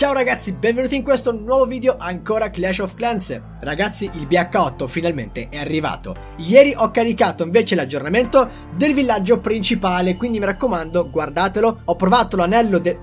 Ciao ragazzi, benvenuti in questo nuovo video ancora Clash of Clans. Ragazzi, il BH8 finalmente è arrivato. Ieri ho caricato invece l'aggiornamento del villaggio principale, quindi mi raccomando, guardatelo. Ho provato l'anello de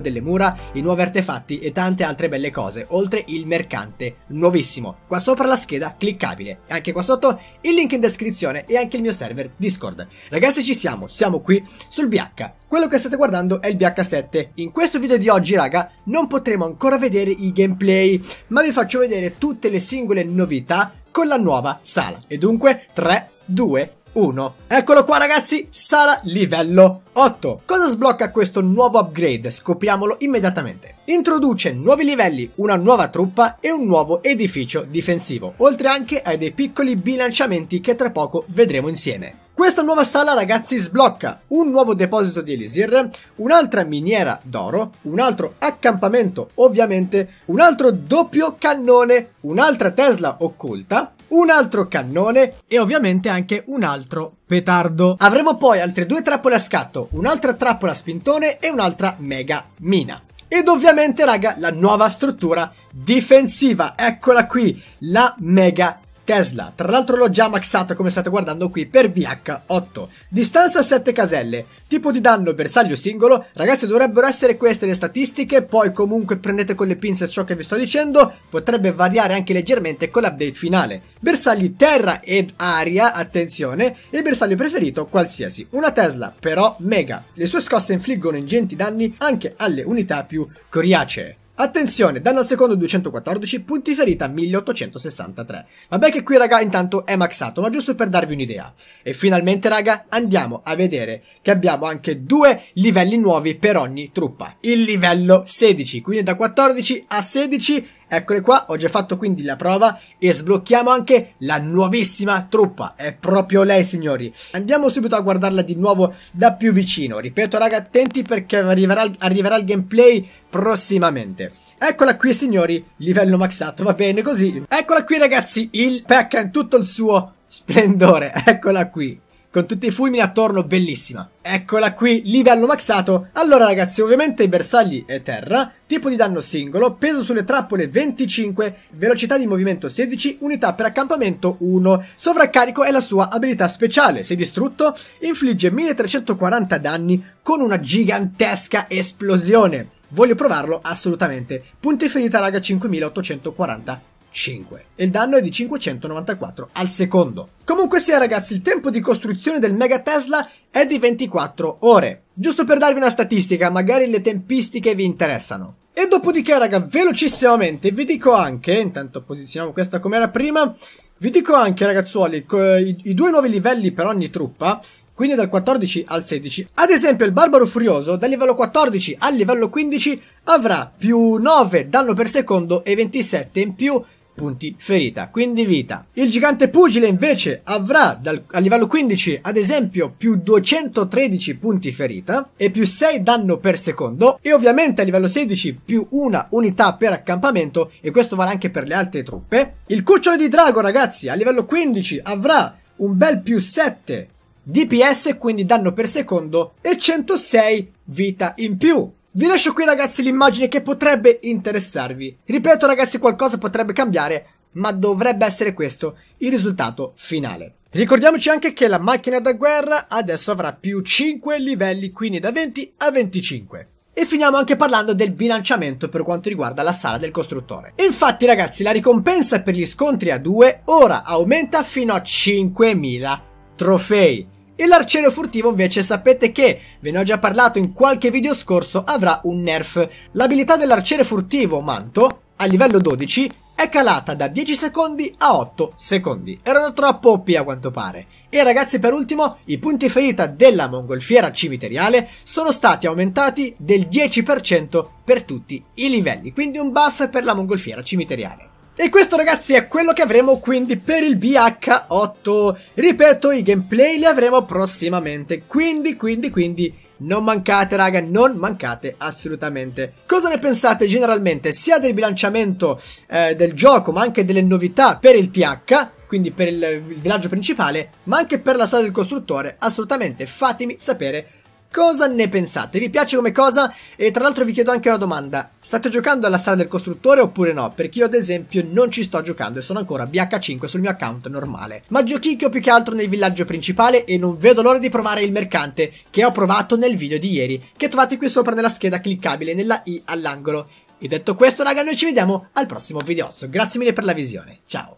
delle mura, i nuovi artefatti e tante altre belle cose, oltre il mercante nuovissimo. Qua sopra la scheda cliccabile e anche qua sotto il link in descrizione e anche il mio server Discord. Ragazzi, ci siamo, siamo qui sul BH. Quello che state guardando è il BH7. In questo video di oggi, raga, non potremo ancora vedere i gameplay, ma vi faccio vedere tutte le singole novità con la nuova sala. E dunque 3, 2, 1. Eccolo qua ragazzi, sala livello 8. Cosa sblocca questo nuovo upgrade? Scopriamolo immediatamente. Introduce nuovi livelli, una nuova truppa e un nuovo edificio difensivo, oltre anche ai dei piccoli bilanciamenti che tra poco vedremo insieme. Questa nuova sala ragazzi sblocca un nuovo deposito di Elisir, un'altra miniera d'oro, un altro accampamento ovviamente, un altro doppio cannone, un'altra Tesla occulta, un altro cannone e ovviamente anche un altro petardo. Avremo poi altre due trappole a scatto, un'altra trappola a spintone e un'altra mega mina. Ed ovviamente, raga, la nuova struttura difensiva. Eccola qui, la mega Tesla. Tra l'altro l'ho già maxato come state guardando qui per VH8. Distanza 7 caselle, tipo di danno bersaglio singolo, ragazzi dovrebbero essere queste le statistiche, poi comunque prendete con le pinze ciò che vi sto dicendo, potrebbe variare anche leggermente con l'update finale. Bersagli terra ed aria, attenzione, e bersaglio preferito qualsiasi. Una Tesla, però mega. Le sue scosse infliggono ingenti danni anche alle unità più coriacee. Attenzione, danno al secondo 214, punti ferita 1863. Vabbè che qui raga intanto è maxato, ma giusto per darvi un'idea. E finalmente raga andiamo a vedere che abbiamo anche due livelli nuovi per ogni truppa. Il livello 16, quindi da 14 a 16 Eccole qua, ho già fatto quindi la prova e sblocchiamo anche la nuovissima truppa. È proprio lei, signori. Andiamo subito a guardarla di nuovo da più vicino. Ripeto, raga, attenti perché arriverà, arriverà il gameplay prossimamente. Eccola qui signori, livello maxato, va bene così. Eccola qui ragazzi, il pack in tutto il suo splendore, eccola qui con tutti i fulmini attorno, bellissima. Eccola qui, livello maxato. Allora ragazzi, ovviamente i bersagli è terra, tipo di danno singolo, peso sulle trappole 25, velocità di movimento 16, unità per accampamento 1. Sovraccarico è la sua abilità speciale, se distrutto infligge 1340 danni con una gigantesca esplosione. Voglio provarlo assolutamente. Punti ferita raga 5840. 5. Il danno è di 594 al secondo. Comunque sia ragazzi, il tempo di costruzione del Mega Tesla è di 24 ore. Giusto per darvi una statistica, magari le tempistiche vi interessano. E dopodiché raga, velocissimamente vi dico anche, intanto posizioniamo questa come era prima, vi dico anche ragazzuoli, i, i due nuovi livelli per ogni truppa, quindi dal 14 al 16. Ad esempio il Barbaro Furioso dal livello 14 al livello 15 avrà più 9 danno per secondo e 27 in più punti ferita, quindi vita. Il gigante pugile invece avrà dal, a livello 15 ad esempio più 213 punti ferita e più 6 danno per secondo e ovviamente a livello 16 più una unità per accampamento e questo vale anche per le altre truppe. Il cucciolo di drago ragazzi a livello 15 avrà un bel più 7 DPS quindi danno per secondo e 106 vita in più. Vi lascio qui ragazzi l'immagine che potrebbe interessarvi. Ripeto ragazzi qualcosa potrebbe cambiare, ma dovrebbe essere questo il risultato finale. Ricordiamoci anche che la macchina da guerra adesso avrà più 5 livelli, quindi da 20 a 25. E finiamo anche parlando del bilanciamento per quanto riguarda la sala del costruttore. Infatti ragazzi la ricompensa per gli scontri a 2 ora aumenta fino a 5000 trofei e l'arciere furtivo invece sapete che, ve ne ho già parlato in qualche video scorso, avrà un nerf. L'abilità dell'arciere furtivo Manto, a livello 12, è calata da 10 secondi a 8 secondi. Erano troppo OP a quanto pare. E ragazzi per ultimo, i punti ferita della mongolfiera cimiteriale sono stati aumentati del 10% per tutti i livelli, quindi un buff per la mongolfiera cimiteriale. E questo ragazzi è quello che avremo quindi per il BH8. Ripeto, i gameplay li avremo prossimamente, quindi, quindi, quindi... Non mancate raga, non mancate assolutamente. Cosa ne pensate generalmente sia del bilanciamento eh, del gioco ma anche delle novità per il TH? quindi per il, il villaggio principale, ma anche per la sala del costruttore, assolutamente fatemi sapere Cosa ne pensate? Vi piace come cosa? E tra l'altro vi chiedo anche una domanda. State giocando alla sala del costruttore oppure no? Perché io ad esempio non ci sto giocando e sono ancora BH5 sul mio account normale. Ma giochicchio più che altro nel villaggio principale e non vedo l'ora di provare il mercante che ho provato nel video di ieri che trovate qui sopra nella scheda cliccabile nella i all'angolo. E detto questo raga noi ci vediamo al prossimo videozzo. Grazie mille per la visione. Ciao!